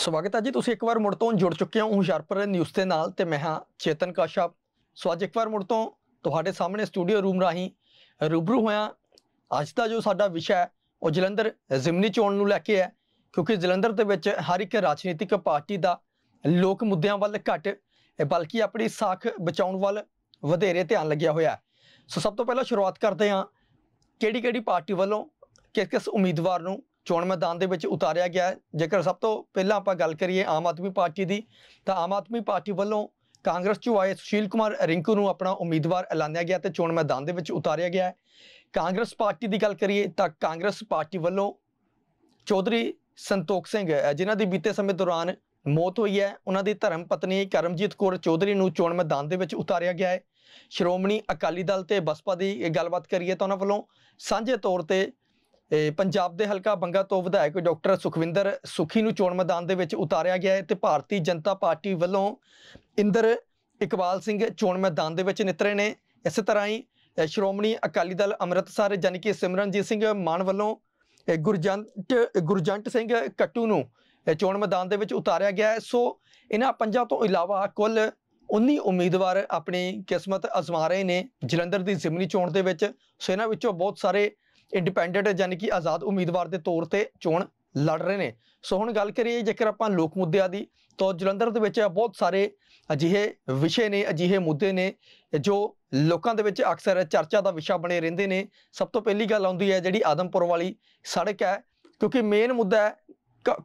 ਸਵਾਗਤ ਹੈ ਜੀ ਤੁਸੀਂ ਇੱਕ ਵਾਰ ਮੁੜ ਤੋਂ ਜੁੜ ਚੁੱਕੇ ਹੋ ਹੁਸ਼ਿਆਰਪੁਰ ਨਿਊਜ਼ ਤੇ ਨਾਲ ਤੇ ਮੈਂ ਹਾਂ ਚੇਤਨ ਕਾਸ਼ਪ ਸੋ ਅੱਜ ਇੱਕ ਵਾਰ ਮੁੜ ਤੋਂ ਤੁਹਾਡੇ ਸਾਹਮਣੇ ਸਟੂਡੀਓ ਰੂਮ ਰਾਹੀਂ ਰੂਬਰੂ ਹੋਇਆ ਅੱਜ ਦਾ ਜੋ ਸਾਡਾ ਵਿਸ਼ਾ ਹੈ ਉਹ ਜਲੰਧਰ ਜ਼ਿਮਨੀ ਚੋਣ ਨੂੰ ਲੈ ਕੇ ਹੈ ਕਿਉਂਕਿ ਜਲੰਧਰ ਦੇ ਵਿੱਚ ਹਰ ਇੱਕ ਰਾਜਨੀਤਿਕ ਪਾਰਟੀ ਦਾ ਲੋਕ ਮੁੱਦਿਆਂ ਵੱਲ ਘੱਟ ਬਲਕਿ ਆਪਣੀ ਸਾਖ ਬਚਾਉਣ ਵੱਲ ਵਧੇਰੇ ਧਿਆਨ ਲੱਗਿਆ ਹੋਇਆ ਸੋ ਸਭ ਤੋਂ ਪਹਿਲਾਂ ਸ਼ੁਰੂਆਤ ਕਰਦੇ ਹਾਂ ਕਿਹੜੀ ਕਿਹੜੀ ਪਾਰਟੀ ਵੱਲੋਂ ਕਿਸ ਕਿਸ ਉਮੀਦਵਾਰ ਨੂੰ ਚੋਣ ਮੈਦਾਨ ਦੇ ਵਿੱਚ ਉਤਾਰਿਆ ਗਿਆ ਜੇਕਰ ਸਭ ਤੋਂ ਪਹਿਲਾਂ ਆਪਾਂ ਗੱਲ ਕਰੀਏ ਆਮ ਆਦਮੀ ਪਾਰਟੀ ਦੀ ਤਾਂ ਆਮ ਆਦਮੀ ਪਾਰਟੀ ਵੱਲੋਂ ਕਾਂਗਰਸ ਚੋਂ ਆਏ ਸੁਸ਼ੀਲ ਕੁਮਾਰ ਰਿੰਕੂ ਨੂੰ ਆਪਣਾ ਉਮੀਦਵਾਰ ਐਲਾਨਿਆ ਗਿਆ ਤੇ ਚੋਣ ਮੈਦਾਨ ਦੇ ਵਿੱਚ ਉਤਾਰਿਆ ਗਿਆ ਕਾਂਗਰਸ ਪਾਰਟੀ ਦੀ ਗੱਲ ਕਰੀਏ ਤਾਂ ਕਾਂਗਰਸ ਪਾਰਟੀ ਵੱਲੋਂ ਚੌਧਰੀ ਸੰਤੋਖ ਸਿੰਘ ਜਿਨ੍ਹਾਂ ਦੀ ਬੀਤੇ ਸਮੇਂ ਦੌਰਾਨ ਮੌਤ ਹੋਈ ਹੈ ਉਹਨਾਂ ਦੀ ਧਰਮ ਪਤਨੀ ਕਰਮਜੀਤ ਕੌਰ ਚੌਧਰੀ ਨੂੰ ਚੋਣ ਮੈਦਾਨ ਦੇ ਵਿੱਚ ਉਤਾਰਿਆ ਗਿਆ ਹੈ ਸ਼੍ਰੋਮਣੀ ਅਕਾਲੀ ਦਲ ਤੇ ਬਸਪਾ ਦੀ ਗੱਲਬਾਤ ਕਰੀਏ ਤਾਂ ਉਹਨਾਂ ਵੱਲੋਂ ਸਾਂਝੇ ਤੌਰ ਤੇ ਪੰਜਾਬ ਦੇ ਹਲਕਾ ਬੰਗਾ ਤੋਂ ਵਿਧਾਇਕ ਡਾਕਟਰ ਸੁਖਵਿੰਦਰ ਸੁਖੀ ਨੂੰ ਚੋਣ ਮੈਦਾਨ ਦੇ ਵਿੱਚ ਉਤਾਰਿਆ ਗਿਆ ਹੈ ਤੇ ਭਾਰਤੀ ਜਨਤਾ ਪਾਰਟੀ ਵੱਲੋਂ ਇੰਦਰ ਇਕਬਾਲ ਸਿੰਘ ਚੋਣ ਮੈਦਾਨ ਦੇ ਵਿੱਚ ਨਿਤਰੇ ਨੇ ਇਸੇ ਤਰ੍ਹਾਂ ਹੀ ਸ਼੍ਰੋਮਣੀ ਅਕਾਲੀ ਦਲ ਅੰਮ੍ਰਿਤਸਰ ਜਾਨੀ ਕਿ ਸਿਮਰਨਜੀਤ ਸਿੰਘ ਮਾਨ ਵੱਲੋਂ ਗੁਰਜੰਟ ਗੁਰਜੰਟ ਸਿੰਘ ਕੱਟੂ ਨੂੰ ਚੋਣ ਮੈਦਾਨ ਦੇ ਵਿੱਚ ਉਤਾਰਿਆ ਗਿਆ ਹੈ ਸੋ ਇਹਨਾਂ ਪੰਜਾਂ ਤੋਂ ਇਲਾਵਾ ਕੁੱਲ 19 ਉਮੀਦਵਾਰ ਆਪਣੀ ਕਿਸਮਤ ਅਜ਼ਮਾ ਰਹੇ ਨੇ ਜਲੰਧਰ ਦੀ ਜ਼ਿਮਨੀ ਚੋਣ ਦੇ ਵਿੱਚ ਸੋ ਇਹਨਾਂ ਵਿੱਚੋਂ ਬਹੁਤ ਸਾਰੇ ਇੰਡੀਪੈਂਡੈਂਟ ਯਾਨੀ ਕਿ ਆਜ਼ਾਦ ਉਮੀਦਵਾਰ ਦੇ ਤੌਰ ਤੇ ਚੋਣ ਲੜ ਰਹੇ ਨੇ ਸੋ ਹੁਣ ਗੱਲ ਕਰੀਏ ਜੇਕਰ ਆਪਾਂ ਲੋਕ ਮੁੱਦਿਆਂ ਦੀ ਤਾਂ ਜਲੰਧਰ ਦੇ ਵਿੱਚ ਬਹੁਤ ਸਾਰੇ ਅਜਿਹੇ ਵਿਸ਼ੇ ਨੇ ਅਜਿਹੇ ਮੁੱਦੇ ਨੇ ਜੋ ਲੋਕਾਂ ਦੇ ਵਿੱਚ ਅਕਸਰ ਚਰਚਾ ਦਾ ਵਿਸ਼ਾ ਬਣੇ ਰਹਿੰਦੇ ਨੇ ਸਭ ਤੋਂ ਪਹਿਲੀ ਗੱਲ ਆਉਂਦੀ ਹੈ ਜਿਹੜੀ ਆਦਮਪੁਰ ਵਾਲੀ ਸੜਕ ਹੈ ਕਿਉਂਕਿ ਮੇਨ ਮੁੱਦਾ ਹੈ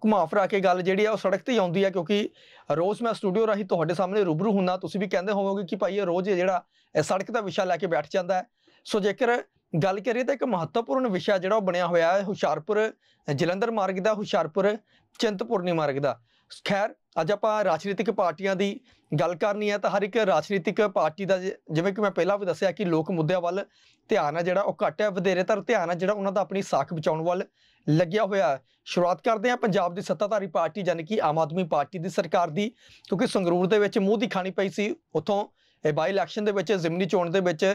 ਘੁਮਾ ਫਰਾ ਕੇ ਗੱਲ ਜਿਹੜੀ ਆ ਉਹ ਸੜਕ ਤੇ ਆਉਂਦੀ ਆ ਕਿਉਂਕਿ ਰੋਜ਼ ਮੈਂ ਸਟੂਡੀਓ ਰਾਹੀਂ ਤੁਹਾਡੇ ਸਾਹਮਣੇ ਰੂਬਰੂ ਹੁੰਨਾ ਤੁਸੀਂ ਵੀ ਕਹਿੰਦੇ ਹੋਵੋਗੇ ਕਿ ਭਾਈ ਇਹ ਰੋਜ਼ ਜਿਹੜਾ ਸੜਕ ਦਾ ਵਿਸ਼ਾ ਲੈ ਕੇ ਬੈਠ ਜਾਂਦਾ ਸੋ ਜੇਕਰ ਗੱਲ ਕਰੀਏ ਤਾਂ ਇੱਕ ਮਹੱਤਵਪੂਰਨ ਵਿਸ਼ਾ ਜਿਹੜਾ ਉਹ ਬਣਿਆ ਹੋਇਆ ਹੈ ਹੁਸ਼ਿਆਰਪੁਰ ਜਲੰਧਰ ਮਾਰਗ ਦਾ ਹੁਸ਼ਿਆਰਪੁਰ ਚਿੰਤਪੁਰਨੀ ਮਾਰਗ ਦਾ ਖੈਰ ਅੱਜ ਆਪਾਂ ਰਾਜਨੀਤਿਕ ਪਾਰਟੀਆਂ ਦੀ ਗੱਲ ਕਰਨੀ ਹੈ ਤਾਂ ਹਰ ਇੱਕ ਰਾਜਨੀਤਿਕ ਪਾਰਟੀ ਦਾ ਜਿਵੇਂ ਕਿ ਮੈਂ ਪਹਿਲਾਂ ਵੀ ਦੱਸਿਆ ਕਿ ਲੋਕ ਮੁੱਦਿਆਂ ਵੱਲ ਧਿਆਨ ਹੈ ਜਿਹੜਾ ਉਹ ਘੱਟ ਹੈ ਵਧੇਰੇ ਤਰ ਧਿਆਨ ਹੈ ਜਿਹੜਾ ਉਹਨਾਂ ਦਾ ਆਪਣੀ ਸਾਖ ਬਚਾਉਣ ਵੱਲ ਲੱਗਿਆ ਹੋਇਆ ਸ਼ੁਰੂਆਤ ਕਰਦੇ ਹਾਂ ਪੰਜਾਬ ਦੀ ਸੱਤਾਧਾਰੀ ਪਾਰਟੀ ਯਾਨੀ ਕਿ ਆਮ ਆਦਮੀ ਪਾਰਟੀ ਦੀ ਸਰਕਾਰ ਦੀ ਕਿਉਂਕਿ ਸੰਗਰੂਰ ਦੇ ਵਿੱਚ ਮੂੰਹ ਦੀ ਖਾਣੀ ਪਈ ਸੀ ਉਥੋਂ ਇਹ ਬਾਈ ਇਲੈਕਸ਼ਨ ਦੇ ਵਿੱਚ ਜ਼ਿਮਨੀ ਚੋਣ ਦੇ ਵਿੱਚ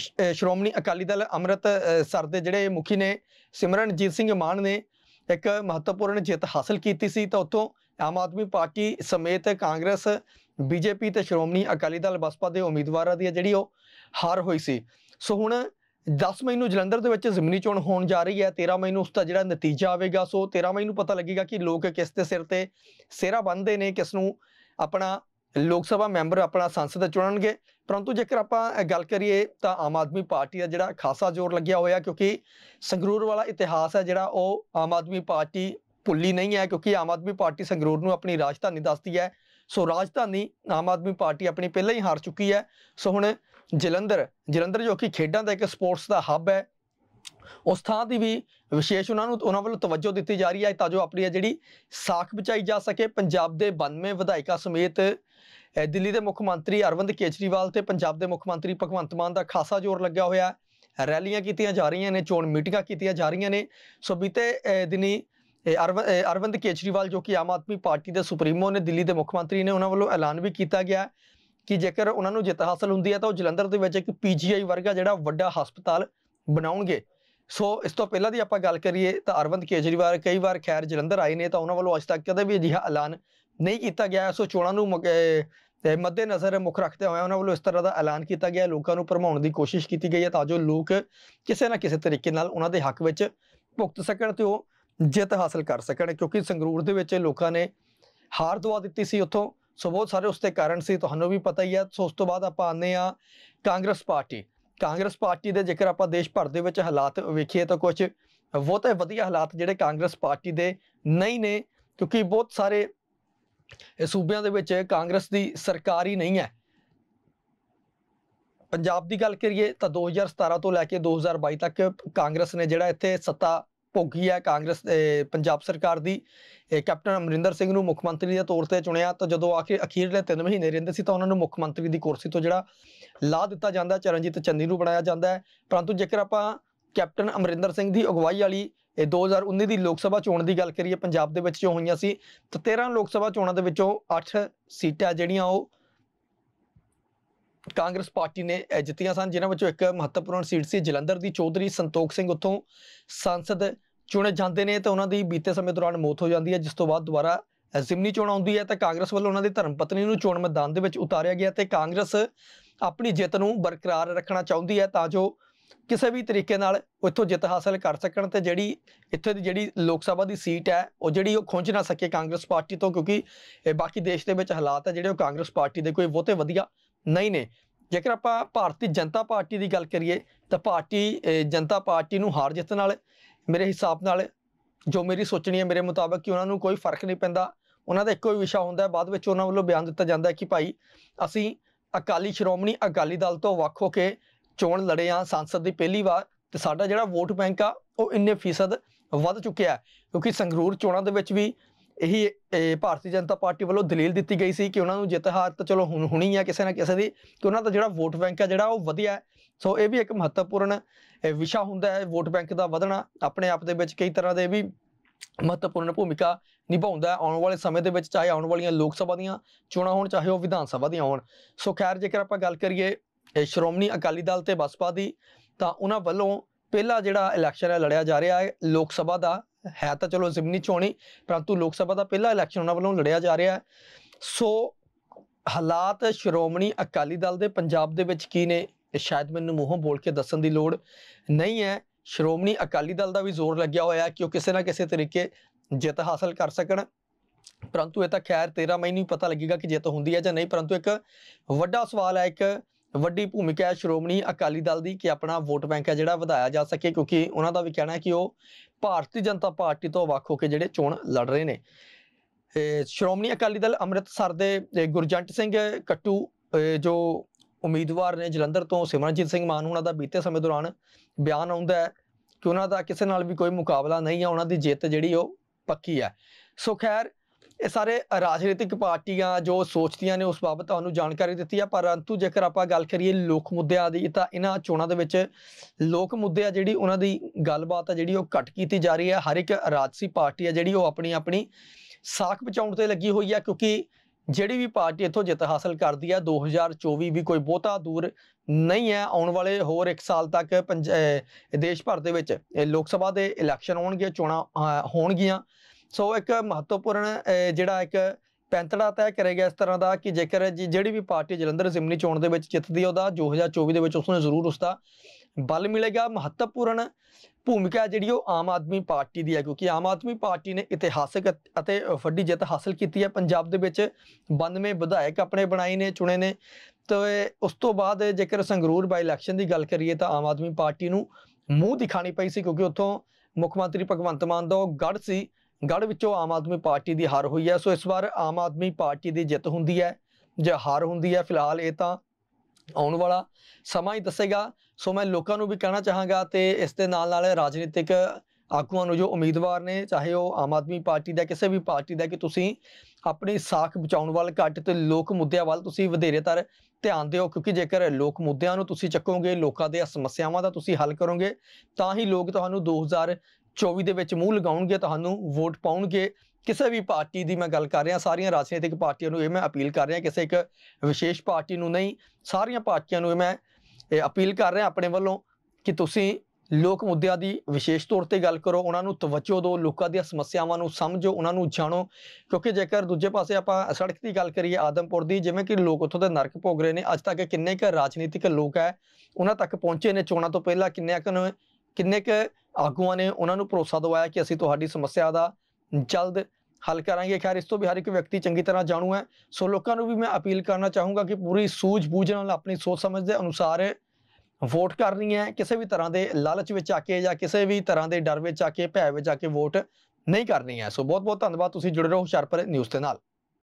ਸ਼੍ਰੋਮਣੀ ਅਕਾਲੀ ਦਲ ਅੰਮ੍ਰਿਤਸਰ ਦੇ ਜਿਹੜੇ ਮੁਖੀ ਨੇ ਸਿਮਰਨਜੀਤ ਸਿੰਘ ਮਾਨ ਨੇ ਇੱਕ ਮਹੱਤਵਪੂਰਨ ਜਿੱਤ ਹਾਸਲ ਕੀਤੀ ਸੀ ਤਾਂ ਉੱਥੋਂ ਆਮ ਆਦਮੀ ਪਾਰਟੀ ਸਮੇਤ ਕਾਂਗਰਸ ਬੀਜੇਪੀ ਤੇ ਸ਼੍ਰੋਮਣੀ ਅਕਾਲੀ ਦਲ ਬਸਪਾ ਦੇ ਉਮੀਦਵਾਰਾਂ ਦੀ ਜਿਹੜੀ ਉਹ ਹਾਰ ਹੋਈ ਸੀ ਸੋ ਹੁਣ 10 ਮਈ ਨੂੰ ਜਲੰਧਰ ਦੇ ਵਿੱਚ ਜ਼ਿਮਨੀ ਚੋਣ ਹੋਣ ਜਾ ਰਹੀ ਹੈ 13 ਮਈ ਨੂੰ ਉਸ ਦਾ ਜਿਹੜਾ ਨਤੀਜਾ ਆਵੇਗਾ ਸੋ 13 ਮਈ ਨੂੰ ਪਤਾ ਲੱਗੇਗਾ ਕਿ ਲੋਕ ਕਿਸ ਦੇ ਸਿਰ ਤੇ ਸੇਰਾ ਬੰਨਦੇ ਨੇ ਕਿਸ ਨੂੰ ਆਪਣਾ ਲੋਕ ਸਭਾ ਮੈਂਬਰ ਆਪਣਾ ਸੰਸਦ ਚੁਣਨਗੇ ਪਰੰਤੂ ਜੇਕਰ ਆਪਾਂ ਗੱਲ ਕਰੀਏ ਤਾਂ ਆਮ ਆਦਮੀ ਪਾਰਟੀ ਦਾ ਜਿਹੜਾ ਖਾਸਾ ਜ਼ੋਰ ਲੱਗਿਆ ਹੋਇਆ ਕਿਉਂਕਿ ਸੰਗਰੂਰ ਵਾਲਾ ਇਤਿਹਾਸ ਹੈ ਜਿਹੜਾ ਉਹ ਆਮ ਆਦਮੀ ਪਾਰਟੀ ਭੁੱਲੀ ਨਹੀਂ ਹੈ ਕਿਉਂਕਿ ਆਮ ਆਦਮੀ ਪਾਰਟੀ ਸੰਗਰੂਰ ਨੂੰ ਆਪਣੀ ਰਾਜਧਾਨੀ ਦੱਸਦੀ ਹੈ ਸੋ ਰਾਜਧਾਨੀ ਆਮ ਆਦਮੀ ਪਾਰਟੀ ਆਪਣੀ ਪਹਿਲਾਂ ਹੀ ਹਾਰ ਚੁੱਕੀ ਹੈ ਸੋ ਹੁਣ ਜਲੰਧਰ ਜਲੰਧਰ ਜੋ ਕਿ ਖੇਡਾਂ ਦਾ ਇੱਕ ਸਪੋਰਟਸ ਦਾ ਹੱਬ ਹੈ ਉਸ ਥਾਂ ਦੀ ਵੀ ਵਿਸ਼ੇਸ਼ ਉਹਨਾਂ ਨੂੰ ਉਹਨਾਂ ਵੱਲੋਂ ਤਵੱਜੋ ਦਿੱਤੀ ਜਾ ਰਹੀ ਹੈ ਤਾਂ ਜੋ ਆਪਣੀ ਜਿਹੜੀ ਸਾਖ ਬਚਾਈ ਜਾ ਸਕੇ ਪੰਜਾਬ ਦੇ 92 ਵਿਧਾਇਕਾਂ ਸਮੇਤ ਦਿੱਲੀ ਦੇ ਮੁੱਖ ਮੰਤਰੀ ਅਰਵਿੰਦ ਕੇਜਰੀਵਾਲ ਤੇ ਪੰਜਾਬ ਦੇ ਮੁੱਖ ਮੰਤਰੀ ਭਗਵੰਤ ਮਾਨ ਦਾ ਖਾਸਾ ਜ਼ੋਰ ਲੱਗਿਆ ਹੋਇਆ ਹੈ ਰੈਲੀਆਂ ਕੀਤੀਆਂ ਜਾ ਰਹੀਆਂ ਨੇ ਚੋਣ ਮੀਟਿੰਗਾਂ ਕੀਤੀਆਂ ਜਾ ਰਹੀਆਂ ਨੇ ਸੋ ਬੀਤੇ ਦਿਨੀ ਅਰਵਿੰਦ ਕੇਜਰੀਵਾਲ ਜੋ ਕਿ ਆਮ ਆਦਮੀ ਪਾਰਟੀ ਦੇ ਸੁਪਰੀਮੋ ਨੇ ਦਿੱਲੀ ਦੇ ਮੁੱਖ ਮੰਤਰੀ ਨੇ ਉਹਨਾਂ ਵੱਲੋਂ ਐਲਾਨ ਵੀ ਕੀਤਾ ਗਿਆ ਕਿ ਜੇਕਰ ਉਹਨਾਂ ਨੂੰ ਜਿੱਤ ਹਾਸਲ ਹੁੰਦੀ ਹੈ ਤਾਂ ਉਹ ਜਲੰਧਰ ਦੇ ਵਿੱਚ ਇੱਕ ਪੀਜੀਆਈ ਵਰਗਾ ਜਿਹੜਾ ਵੱਡਾ ਹਸਪਤਾਲ ਬਣਾਉਣਗੇ ਸੋ ਇਸ ਤੋਂ ਪਹਿਲਾਂ ਦੀ ਆਪਾਂ ਗੱਲ ਕਰੀਏ ਤਾਂ ਅਰਵਿੰਦ ਕੇਜਰੀਵਾਲ ਕਈ ਵਾਰ ਖੈਰ ਜਲੰਧਰ ਆਏ ਨੇ ਤਾਂ ਉਹਨਾਂ ਵੱਲੋਂ ਅੱਜ ਤੱਕ ਕਦੇ ਵੀ ਅਜਿਹਾ ਐਲਾਨ ਨਹੀਂ ਕੀਤਾ ਗਿਆ ਸੋ ਚੋਣਾਂ ਨੂੰ ਤੇ ਮੱਦੇ ਨਜ਼ਰ ਮੁੱਖ ਰੱਖਦੇ ਹੋਏ ਉਹਨਾਂ ਵੱਲੋਂ ਇਸ ਤਰ੍ਹਾਂ ਦਾ ਐਲਾਨ ਕੀਤਾ ਗਿਆ ਲੋਕਾਂ ਨੂੰ ਭਰਮਾਉਣ ਦੀ ਕੋਸ਼ਿਸ਼ ਕੀਤੀ ਗਈ ਹੈ ਤਾਂ ਜੋ ਲੋਕ ਕਿਸੇ ਨਾ ਕਿਸੇ ਤਰੀਕੇ ਨਾਲ ਉਹਨਾਂ ਦੇ ਹੱਕ ਵਿੱਚ ਭੁਗਤ ਸਕਣ ਤੇ ਉਹ ਜਿੱਤ ਹਾਸਲ ਕਰ ਸਕਣ ਕਿਉਂਕਿ ਸੰਗਰੂਰ ਦੇ ਵਿੱਚ ਲੋਕਾਂ ਨੇ ਹਾਰ ਦਵਾ ਦਿੱਤੀ ਸੀ ਉੱਥੋਂ ਸੋ ਬਹੁਤ ਸਾਰੇ ਉਸ ਤੇ ਕਾਰਨ ਸੀ ਤੁਹਾਨੂੰ ਵੀ ਪਤਾ ਹੀ ਹੈ ਸੋ ਉਸ ਤੋਂ ਬਾਅਦ ਆਪਾਂ ਆਨੇ ਆ ਕਾਂਗਰਸ ਪਾਰਟੀ ਕਾਂਗਰਸ ਪਾਰਟੀ ਦੇ ਜੇਕਰ ਆਪਾਂ ਦੇਸ਼ ਭਰ ਦੇ ਵਿੱਚ ਹਾਲਾਤ ਵੇਖੀਏ ਤਾਂ ਕੁਝ ਬਹੁਤੇ ਵਧੀਆ ਹਾਲਾਤ ਜਿਹੜੇ ਕਾਂਗਰਸ ਪਾਰਟੀ ਦੇ ਨਹੀਂ ਨੇ ਕਿਉਂਕਿ ਬਹੁਤ ਸਾਰੇ ਸੂਬਿਆਂ ਦੇ ਵਿੱਚ ਕਾਂਗਰਸ ਦੀ ਸਰਕਾਰ ਹੀ ਨਹੀਂ ਹੈ ਪੰਜਾਬ ਦੀ ਗੱਲ ਕਰੀਏ ਤਾਂ 2017 ਤੋਂ ਲੈ ਕੇ 2022 ਤੱਕ ਕਾਂਗਰਸ ਨੇ ਜਿਹੜਾ ਇੱਥੇ ਸੱਤਾ ਭੋਗੀ ਹੈ ਕਾਂਗਰਸ ਪੰਜਾਬ ਸਰਕਾਰ ਦੀ ਕੈਪਟਨ ਅਮਰਿੰਦਰ ਸਿੰਘ ਨੂੰ ਮੁੱਖ ਮੰਤਰੀ ਦੇ ਤੌਰ ਤੇ ਚੁਣਿਆ ਤਾਂ ਜਦੋਂ ਕੇ ਅਖੀਰਲੇ 3 ਮਹੀਨੇ ਰਹਿੰਦੇ ਸੀ ਤਾਂ ਉਹਨਾਂ ਨੂੰ ਮੁੱਖ ਮੰਤਰੀ ਦੀ ਕੁਰਸੀ ਤੋਂ ਜਿਹੜਾ ਲਾ ਦਿੱਤਾ ਜਾਂਦਾ ਚਰਨਜੀਤ ਚੰਨੀ ਨੂੰ ਬਣਾਇਆ ਜਾਂਦਾ ਹੈ ਪਰੰਤੂ ਜੇਕਰ ਆਪਾਂ ਕੈਪਟਨ ਅਮਰਿੰਦਰ ਸਿੰਘ ਦੀ ਅਗਵਾਈ ਵਾਲੀ ਇਹ 2019 ਦੀ ਲੋਕ ਸਭਾ ਚੋਣ ਦੀ ਗੱਲ ਕਰੀਏ ਪੰਜਾਬ ਦੇ ਵਿੱਚ ਜੋ ਹੋਈਆਂ ਸੀ ਤਾਂ 13 ਲੋਕ ਸਭਾ ਚੋਣਾਂ ਦੇ ਵਿੱਚੋਂ 8 ਸੀਟਾਂ ਜਿਹੜੀਆਂ ਉਹ ਕਾਂਗਰਸ ਪਾਰਟੀ ਨੇ ਜਿੱਤੀਆਂ ਸਨ ਜਿਨ੍ਹਾਂ ਵਿੱਚੋਂ ਇੱਕ ਮਹੱਤਵਪੂਰਨ ਸੀਟ ਸੀ ਜਲੰਧਰ ਦੀ ਚੌਧਰੀ ਸੰਤੋਖ ਸਿੰਘ ਉੱਥੋਂ ਸੰਸਦ ਚੁਣੇ ਜਾਂਦੇ ਨੇ ਤਾਂ ਉਹਨਾਂ ਦੀ ਬੀਤੇ ਸਮੇਂ ਦੌਰਾਨ ਮੌਤ ਹੋ ਜਾਂਦੀ ਹੈ ਜਿਸ ਤੋਂ ਬਾਅਦ ਦੁਬਾਰਾ ਜ਼ਿਮਨੀ ਚੋਣ ਆਉਂਦੀ ਹੈ ਤਾਂ ਕਾਂਗਰਸ ਵੱਲੋਂ ਉਹਨਾਂ ਦੀ ਧਰਮ ਪਤਨੀ ਨੂੰ ਚੋਣ ਮੈਦਾਨ ਦੇ ਵਿੱਚ ਉਤਾਰਿਆ ਗਿਆ ਤੇ ਕਾਂਗਰਸ ਆਪਣੀ ਜਿੱਤ ਨੂੰ ਬਰਕਰਾਰ ਰੱਖਣਾ ਚਾਹੁੰਦੀ ਹੈ ਤਾਂ ਜੋ ਕਿਸੇ ਵੀ ਤਰੀਕੇ ਨਾਲ ਇੱਥੋਂ ਜਿੱਤ ਹਾਸਲ ਕਰ ਸਕਣ ਤੇ ਜਿਹੜੀ ਇੱਥੇ ਦੀ ਜਿਹੜੀ ਲੋਕ ਸਭਾ ਦੀ ਸੀਟ ਹੈ ਉਹ ਜਿਹੜੀ ਉਹ ਖੁੰਝ ਨਾ ਸਕੇ ਕਾਂਗਰਸ ਪਾਰਟੀ ਤੋਂ ਕਿਉਂਕਿ ਬਾਕੀ ਦੇਸ਼ ਦੇ ਵਿੱਚ ਹਾਲਾਤ ਹੈ ਜਿਹੜੇ ਉਹ ਕਾਂਗਰਸ ਪਾਰਟੀ ਦੇ ਕੋਈ ਬਹੁਤੇ ਵਧੀਆ ਨਹੀਂ ਨੇ ਜੇਕਰ ਆਪਾਂ ਭਾਰਤੀ ਜਨਤਾ ਪਾਰਟੀ ਦੀ ਗੱਲ ਕਰੀਏ ਤਾਂ ਪਾਰਟੀ ਜਨਤਾ ਪਾਰਟੀ ਨੂੰ ਹਾਰ ਜਿੱਤ ਨਾਲ ਮੇਰੇ ਹਿਸਾਬ ਨਾਲ ਜੋ ਮੇਰੀ ਸੋਚਣੀ ਹੈ ਮੇਰੇ ਮੁਤਾਬਕ ਕਿ ਉਹਨਾਂ ਨੂੰ ਕੋਈ ਫਰਕ ਨਹੀਂ ਪੈਂਦਾ ਉਹਨਾਂ ਦਾ ਇੱਕੋ ਹੀ ਵਿਸ਼ਾ ਹੁੰਦਾ ਹੈ ਬਾਅਦ ਵਿੱਚ ਉਹਨਾਂ ਵੱਲੋਂ ਬਿਆਨ ਦਿੱਤਾ ਜਾਂਦਾ ਹੈ ਕਿ ਭਾਈ ਅਸੀਂ ਅਕਾਲੀ ਸ਼੍ਰੋਮਣੀ ਅਕਾਲੀ ਦਲ ਤੋਂ ਵੱਖ ਹੋ ਕੇ ਚੋਣ ਲੜੇ ਆ ਸੰਸਦ ਦੀ ਪਹਿਲੀ ਵਾਰ ਤੇ ਸਾਡਾ ਜਿਹੜਾ ਵੋਟ ਬੈਂਕ ਆ ਉਹ ਇੰਨੇ ਫੀਸਦ ਵੱਧ ਚੁੱਕਿਆ ਕਿਉਂਕਿ ਸੰਗਰੂਰ ਚੋਣਾਂ ਦੇ ਵਿੱਚ ਵੀ ਇਹੀ ਭਾਰਤੀ ਜਨਤਾ ਪਾਰਟੀ ਵੱਲੋਂ ਦਲੀਲ ਦਿੱਤੀ ਗਈ ਸੀ ਕਿ ਉਹਨਾਂ ਨੂੰ ਜਿੱਤ ਹਾਰ ਤਾਂ ਚਲੋ ਹੁਣ ਹੁਣੀ ਆ ਕਿਸੇ ਨਾ ਕਿਸੇ ਦੀ ਕਿ ਉਹਨਾਂ ਦਾ ਜਿਹੜਾ ਵੋਟ ਬੈਂਕ ਹੈ ਜਿਹੜਾ ਉਹ ਵਧੀਆ ਸੋ ਇਹ ਵੀ ਇੱਕ ਮਹੱਤਵਪੂਰਨ ਵਿਸ਼ਾ ਹੁੰਦਾ ਹੈ ਵੋਟ ਬੈਂਕ ਦਾ ਵਧਣਾ ਆਪਣੇ ਆਪ ਦੇ ਵਿੱਚ ਕਈ ਤਰ੍ਹਾਂ ਦੇ ਵੀ ਮਹੱਤਵਪੂਰਨ ਭੂਮਿਕਾ ਨਿਭਾਉਂਦਾ ਹੈ ਆਉਣ ਵਾਲੇ ਸਮੇਂ ਦੇ ਵਿੱਚ ਚਾਹੇ ਆਉਣ ਵਾਲੀਆਂ ਲੋਕ ਸਭਾ ਦੀਆਂ ਚੋਣਾਂ ਹੋਣ ਚਾਹੇ ਉਹ ਵਿਧਾਨ ਸਭਾ ਦੀਆਂ ਹੋਣ ਸੋ ਖੈਰ ਜੇਕਰ ਆਪਾਂ ਗੱਲ ਕਰੀਏ ਸ਼੍ਰੋਮਣੀ ਅਕਾਲੀ ਦਲ ਤੇ ਬਸਪਾ ਦੀ ਤਾਂ ਉਹਨਾਂ ਵੱਲੋਂ ਪਹਿਲਾ ਜਿਹੜਾ ਇਲੈਕਸ਼ਨ ਹੈ ਲੜਿਆ ਜਾ ਰਿਹਾ ਹੈ ਲੋਕ ਸਭਾ ਦਾ ਹੈ ਤਾਂ ਚਲੋ ਜ਼ਿਮਨੀ ਚੋਣੀ ਪਰੰਤੂ ਲੋਕ ਸਭਾ ਦਾ ਪਹਿਲਾ ਇਲੈਕਸ਼ਨ ਉਹਨਾਂ ਵੱਲੋਂ ਲੜਿਆ ਜਾ ਰਿਹਾ ਹੈ ਸੋ ਹਾਲਾਤ ਸ਼੍ਰੋਮਣੀ ਅਕਾਲੀ ਦਲ ਦੇ ਪੰਜਾਬ ਦੇ ਵਿੱਚ ਕੀ ਨੇ ਇਹ ਸ਼ਾਇਦ ਮੈਨੂੰ ਮੂੰਹੋਂ ਬੋਲ ਕੇ ਦੱਸਣ ਦੀ ਲੋੜ ਨਹੀਂ ਹੈ ਸ਼੍ਰੋਮਣੀ ਅਕਾਲੀ ਦਲ ਦਾ ਵੀ ਜ਼ੋਰ ਲੱਗਿਆ ਹੋਇਆ ਕਿ ਉਹ ਕਿਸੇ ਨਾ ਕਿਸੇ ਤਰੀਕੇ ਜਿੱਤ ਹਾਸਲ ਕਰ ਸਕਣ ਪਰੰਤੂ ਇਹ ਤਾਂ ਖੈਰ 13 ਮਈ ਨੂੰ ਪਤਾ ਲੱਗੇਗਾ ਕਿ ਜਿੱਤ ਹੁੰਦੀ ਹੈ ਜਾਂ ਨਹੀਂ ਪਰੰਤੂ ਇੱਕ ਵੱਡਾ ਸਵਾਲ ਹੈ ਇੱਕ ਵੱਡੀ ਭੂਮਿਕਾ ਹੈ ਸ਼੍ਰੋਮਣੀ ਅਕਾਲੀ ਦਲ ਦੀ ਕਿ ਆਪਣਾ ਵੋਟ ਬੈਂਕ ਹੈ ਜਿਹੜਾ ਵਧਾਇਆ ਜਾ ਸਕੇ ਕਿਉਂਕਿ ਉਹਨਾਂ ਦਾ ਵੀ ਕਹਿਣਾ ਹੈ ਕਿ ਉਹ ਭਾਰਤੀ ਜਨਤਾ ਪਾਰਟੀ ਤੋਂ ਵੱਖ ਹੋ ਕੇ ਜਿਹੜੇ ਚੋਣ ਲੜ ਰਹੇ ਨੇ ਸ਼੍ਰੋਮਣੀ ਅਕਾਲੀ ਦਲ ਅੰਮ੍ਰਿਤਸਰ ਦੇ ਗੁਰਜੰਟ ਸਿੰਘ ਕੱਟੂ ਜੋ ਉਮੀਦਵਾਰ ਨੇ ਜਲੰਧਰ ਤੋਂ ਸਿਮਰਨਜੀਤ ਸਿੰਘ ਮਾਨ ਉਹਨਾਂ ਦਾ ਬੀਤੇ ਸਮੇਂ ਦੌਰਾਨ ਬਿਆਨ ਆਉਂਦਾ ਹੈ ਕਿ ਉਹਨਾਂ ਦਾ ਕਿਸੇ ਨਾਲ ਵੀ ਕੋਈ ਮੁਕਾਬਲਾ ਨਹੀਂ ਹੈ ਉਹਨਾਂ ਦੀ ਜਿੱਤ ਜਿਹੜੀ ਉਹ ਪੱਕੀ ਹੈ ਸੋ ਖੈਰ ਇਹ ਸਾਰੇ ਰਾਜਨੀਤਿਕ ਪਾਰਟੀਆਂ ਜੋ ਸੋਚਦੀਆਂ ਨੇ ਉਸ ਬਾਬਤ ਤੁਹਾਨੂੰ ਜਾਣਕਾਰੀ ਦਿੱਤੀ ਆ ਪਰੰਤੂ ਜੇਕਰ ਆਪਾਂ ਗੱਲ ਕਰੀਏ ਲੋਕ ਮੁੱਦਿਆਂ ਦੀ ਤਾਂ ਇਹਨਾਂ ਚੋਣਾਂ ਦੇ ਵਿੱਚ ਲੋਕ ਮੁੱਦੇ ਆ ਜਿਹੜੀ ਉਹਨਾਂ ਦੀ ਗੱਲਬਾਤ ਆ ਜਿਹੜੀ ਉਹ ਘਟ ਕੀਤੀ ਜਾ ਰਹੀ ਹੈ ਹਰ ਇੱਕ ਰਾਜਸੀ ਪਾਰਟੀ ਆ ਜਿਹੜੀ ਉਹ ਆਪਣੀ ਆਪਣੀ ਸਾਖ ਬਚਾਉਣ ਤੇ ਲੱਗੀ ਹੋਈ ਆ ਕਿਉਂਕਿ ਜਿਹੜੀ ਵੀ ਪਾਰਟੀ ਇੱਥੋਂ ਜਿੱਤ ਹਾਸਲ ਕਰਦੀ ਆ 2024 ਵੀ ਕੋਈ ਬਹੁਤਾ ਦੂਰ ਨਹੀਂ ਹੈ ਆਉਣ ਵਾਲੇ ਹੋਰ 1 ਸਾਲ ਤੱਕ ਦੇਸ਼ ਭਰ ਦੇ ਵਿੱਚ ਲੋਕ ਸਭਾ ਦੇ ਇਲੈਕਸ਼ਨ ਹੋਣਗੇ ਚੋਣਾਂ ਹੋਣਗੀਆਂ ਸੋ ਇੱਕ ਮਹੱਤਵਪੂਰਨ ਜਿਹੜਾ ਇੱਕ ਪੈਂਤੜਾ ਤੈਅ ਕਰੇਗਾ ਇਸ ਤਰ੍ਹਾਂ ਦਾ ਕਿ ਜੇਕਰ ਜਿਹੜੀ ਵੀ ਪਾਰਟੀ ਜਲੰਧਰ ਜ਼ਿਮਨੀ ਚੋਣ ਦੇ ਵਿੱਚ ਜਿੱਤਦੀ ਹੈ ਉਹਦਾ 2024 ਦੇ ਵਿੱਚ ਉਸ ਨੂੰ ਜ਼ਰੂਰ ਉਸ ਦਾ ਬਲ ਮਿਲੇਗਾ ਮਹੱਤਵਪੂਰਨ ਭੂਮਿਕਾ ਜਿਹੜੀ ਉਹ ਆਮ ਆਦਮੀ ਪਾਰਟੀ ਦੀ ਹੈ ਕਿਉਂਕਿ ਆਮ ਆਦਮੀ ਪਾਰਟੀ ਨੇ ਇਤਿਹਾਸਿਕ ਅਤੇ ਵੱਡੀ ਜਿੱਤ ਹਾਸਲ ਕੀਤੀ ਹੈ ਪੰਜਾਬ ਦੇ ਵਿੱਚ 92 ਵਿਧਾਇਕ ਆਪਣੇ ਬਣਾਏ ਨੇ ਚੁਣੇ ਨੇ ਤੇ ਉਸ ਤੋਂ ਬਾਅਦ ਜੇਕਰ ਸੰਗਰੂਰ ਬਾਈ ਇਲੈਕਸ਼ਨ ਦੀ ਗੱਲ ਕਰੀਏ ਤਾਂ ਆਮ ਆਦਮੀ ਪਾਰਟੀ ਨੂੰ ਮੂੰਹ ਦਿਖਾਣੀ ਪਈ ਸੀ ਕਿਉਂਕਿ ਉੱਥੋਂ ਮੁੱਖ ਮੰਤਰੀ ਭਗਵੰਤ ਮਾਨ ਦਾ ਉਹ ਗੜ ਸੀ ਗੜ ਵਿੱਚੋਂ ਆਮ ਆਦਮੀ ਪਾਰਟੀ ਦੀ ਹਾਰ ਹੋਈ ਹੈ ਸੋ ਇਸ ਵਾਰ ਆਮ ਆਦਮੀ ਪਾਰਟੀ ਦੀ ਜਿੱਤ ਹੁੰਦੀ ਹੈ ਜਾਂ ਹਾਰ ਹੁੰਦੀ ਹੈ ਫਿਲਹਾਲ ਇਹ ਤਾਂ ਆਉਣ ਵਾਲਾ ਸਮਾਂ ਹੀ ਦੱਸੇਗਾ ਸੋ ਮੈਂ ਲੋਕਾਂ ਨੂੰ ਵੀ ਕਹਿਣਾ ਚਾਹਾਂਗਾ ਤੇ ਇਸ ਦੇ ਨਾਲ ਨਾਲ ਰਾਜਨੀਤਿਕ ਆਗੂਆਂ ਨੂੰ ਜੋ ਉਮੀਦਵਾਰ ਨੇ ਚਾਹੇ ਉਹ ਆਮ ਆਦਮੀ ਪਾਰਟੀ ਦਾ ਕਿਸੇ ਵੀ ਪਾਰਟੀ ਦਾ ਕਿ ਤੁਸੀਂ ਆਪਣੀ ਸਾਖ ਬਚਾਉਣ ਵੱਲ ਘੱਟ ਤੇ ਲੋਕ ਮੁੱਦਿਆਂ ਵੱਲ ਤੁਸੀਂ ਵਧੇਰੇ ਤਰ ਧਿਆਨ ਦਿਓ ਕਿਉਂਕਿ ਜੇਕਰ ਲੋਕ ਮੁੱਦਿਆਂ ਨੂੰ ਤੁਸੀਂ ਚੱਕੋਗੇ ਲੋਕਾਂ ਦੇ ਸਮੱਸਿਆਵਾਂ ਦਾ ਤੁਸੀਂ ਹੱਲ ਕਰੋਗੇ ਤਾਂ ਹੀ ਲੋਕ ਤੁਹਾਨੂੰ 24 ਦੇ ਵਿੱਚ ਮੂੰਹ ਲਗਾਉਣਗੇ ਤੁਹਾਨੂੰ ਵੋਟ ਪਾਉਣਗੇ ਕਿਸੇ ਵੀ ਪਾਰਟੀ ਦੀ ਮੈਂ ਗੱਲ ਕਰ ਰਿਹਾ ਸਾਰੀਆਂ ਰਾਜਨੀਤਿਕ ਪਾਰਟੀਆਂ ਨੂੰ ਇਹ ਮੈਂ ਅਪੀਲ ਕਰ ਰਿਹਾ ਕਿਸੇ ਇੱਕ ਵਿਸ਼ੇਸ਼ ਪਾਰਟੀ ਨੂੰ ਨਹੀਂ ਸਾਰੀਆਂ ਪਾਰਟੀਆਂ ਨੂੰ ਇਹ ਮੈਂ ਅਪੀਲ ਕਰ ਰਿਹਾ ਆਪਣੇ ਵੱਲੋਂ ਕਿ ਤੁਸੀਂ ਲੋਕ ਮੁੱਦਿਆਂ ਦੀ ਵਿਸ਼ੇਸ਼ ਤੌਰ ਤੇ ਗੱਲ ਕਰੋ ਉਹਨਾਂ ਨੂੰ ਤਵੱਜੋ ਦਿਓ ਲੋਕਾਂ ਦੀਆਂ ਸਮੱਸਿਆਵਾਂ ਨੂੰ ਸਮਝੋ ਉਹਨਾਂ ਨੂੰ ਜਾਣੋ ਕਿਉਂਕਿ ਜੇਕਰ ਦੂਜੇ ਪਾਸੇ ਆਪਾਂ ਸੜਕ ਦੀ ਗੱਲ ਕਰੀਏ ਆਦਮਪੁਰ ਦੀ ਜਿਵੇਂ ਕਿ ਲੋਕ ਉੱਥੋਂ ਦੇ ਨਰਕ ਭੋਗ ਰਹੇ ਨੇ ਅੱਜ ਤੱਕ ਕਿੰਨੇ ਕੁ ਰਾਜਨੀਤਿਕ ਲੋਕ ਹੈ ਉਹਨਾਂ ਤੱਕ ਪਹੁੰਚੇ ਨੇ ਚੋਣਾਂ ਤੋਂ ਪਹਿਲਾਂ ਕਿੰਨੇ ਕੁ ਕਿੰਨੇ ਕੁ ਆਗੂਆਂ ਨੇ ਉਹਨਾਂ ਨੂੰ ਭਰੋਸਾ ਦਿਵਾਇਆ ਕਿ ਅਸੀਂ ਤੁਹਾਡੀ ਸਮੱਸਿਆ ਦਾ ਜਲਦ ਹੱਲ ਕਰਾਂਗੇ ਖੈਰ ਇਸ ਤੋਂ ਵੀ ਹਰ ਇੱਕ ਵਿਅਕਤੀ ਚੰਗੀ ਤਰ੍ਹਾਂ ਜਾਣੂ ਹੈ ਸੋ ਲੋਕਾਂ ਨੂੰ ਵੀ ਮੈਂ ਅਪੀਲ ਕਰਨਾ ਚਾਹੂੰਗਾ ਕਿ ਪੂਰੀ ਸੂਝ-ਬੂਝ ਨਾਲ ਆਪਣੀ ਸੋਚ ਸਮਝ ਦੇ ਅਨੁਸਾਰ ਵੋਟ ਕਰਨੀ ਹੈ ਕਿਸੇ ਵੀ ਤਰ੍ਹਾਂ ਦੇ ਲਾਲਚ ਵਿੱਚ ਆ ਕੇ ਜਾਂ ਕਿਸੇ ਵੀ ਤਰ੍ਹਾਂ ਦੇ ਡਰ ਵਿੱਚ ਆ ਕੇ ਭੈ ਵਿੱਚ ਆ ਕੇ ਵੋਟ ਨਹੀਂ ਕਰਨੀ ਹੈ ਸੋ ਬਹੁਤ ਬਹੁਤ ਧੰਨਵਾਦ ਤੁਸੀਂ ਜੁੜੇ ਰਹੋ ਹੁਸ਼ਿਆਰਪੁਰ ਨਿਊਜ਼ ਦੇ ਨਾਲ